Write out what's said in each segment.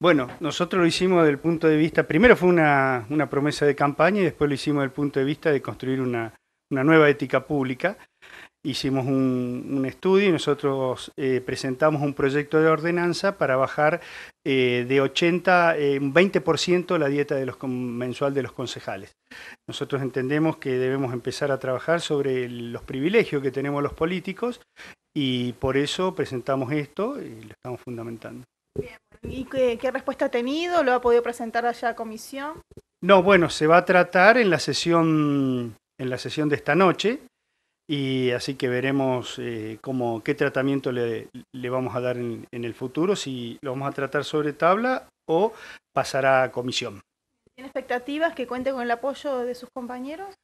Bueno, nosotros lo hicimos desde el punto de vista, primero fue una, promesa de campaña y después lo hicimos desde el punto de vista de construir una, nueva ética pública. Hicimos un, estudio y nosotros eh, presentamos un proyecto de ordenanza para bajar eh, de 80, eh, un 20% la dieta de los, mensual de los concejales. Nosotros entendemos que debemos empezar a trabajar sobre los privilegios que tenemos los políticos y por eso presentamos esto y lo estamos fundamentando. ¿Y qué, respuesta ha tenido? ¿Lo ha podido presentar allá a comisión? No, bueno, se va a tratar en la sesión, en la sesión de esta noche, y así que veremos eh, qué tratamiento le, vamos a dar en, en, el futuro, si lo vamos a tratar sobre tabla o pasará a comisión. ¿Tiene expectativas que cuente con el apoyo de sus compañeros?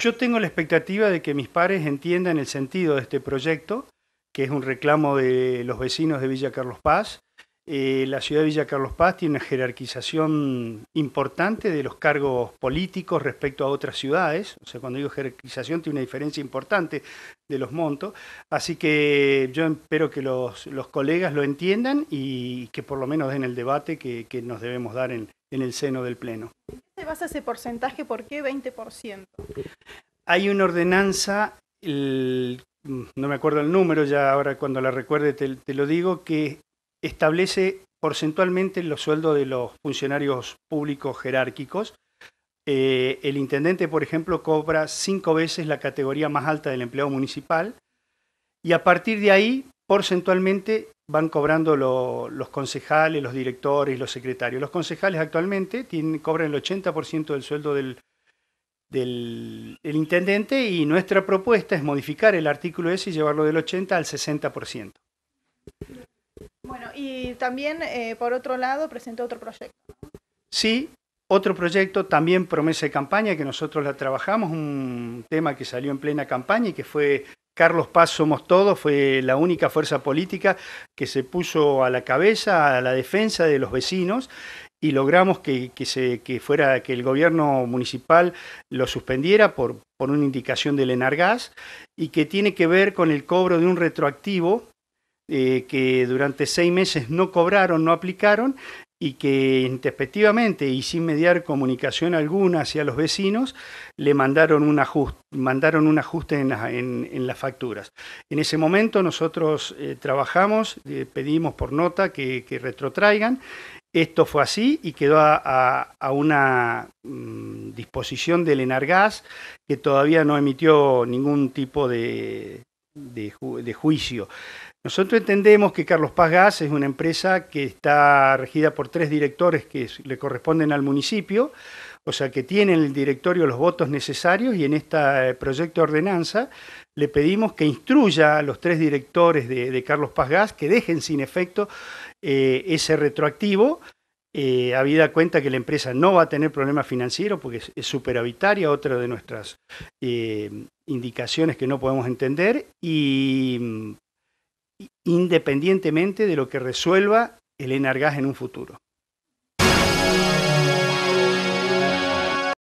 Yo tengo la expectativa de que mis pares entiendan el sentido de este proyecto, que es un reclamo de los vecinos de Villa Carlos Paz, eh, la ciudad de Villa Carlos Paz tiene una jerarquización importante de los cargos políticos respecto a otras ciudades. O sea, cuando digo jerarquización, tiene una diferencia importante de los montos. Así que yo espero que los, colegas lo entiendan y que por lo menos den el debate que, nos debemos dar en, el seno del Pleno. ¿Qué se basa ese porcentaje? ¿Por qué 20%? Hay una ordenanza no me acuerdo el número, ya ahora cuando la recuerde te, te, lo digo, que establece porcentualmente los sueldos de los funcionarios públicos jerárquicos. Eh, el intendente, por ejemplo, cobra cinco veces la categoría más alta del empleo municipal y a partir de ahí, porcentualmente, van cobrando los concejales, los directores, los secretarios. Los concejales actualmente cobran el 80% del sueldo del, intendente y nuestra propuesta es modificar el artículo ese y llevarlo del 80 al 60%. Bueno, y también, eh, por otro lado, presentó otro proyecto. Sí, otro proyecto, también promesa de campaña, que nosotros la trabajamos, un tema que salió en plena campaña y que fue Carlos Paz Somos Todos, fue la única fuerza política que se puso a la cabeza a la defensa de los vecinos y logramos que, se, fuera, que el gobierno municipal lo suspendiera por, por una indicación del Enargas y que tiene que ver con el cobro de un retroactivo eh, que durante seis meses no cobraron, no aplicaron y que introspectivamente y sin mediar comunicación alguna hacia los vecinos, le mandaron un ajuste, mandaron un ajuste en, las facturas. En ese momento nosotros eh, trabajamos, eh, pedimos por nota que, retrotraigan. Esto fue así y quedó a, una mm, disposición del Enargas que todavía no emitió ningún tipo de, de, juicio. Nosotros entendemos que Carlos Paz Gas es una empresa que está regida por tres directores que le corresponden al municipio, o sea que tiene en el directorio los votos necesarios y en este proyecto de ordenanza le pedimos que instruya a los tres directores de, Carlos Paz que dejen sin efecto eh, ese retroactivo eh, habida cuenta que la empresa no va a tener problemas financieros porque es, superavitaria, otra de nuestras eh, indicaciones que no podemos entender, y mm, independientemente de lo que resuelva el Enargas en un futuro.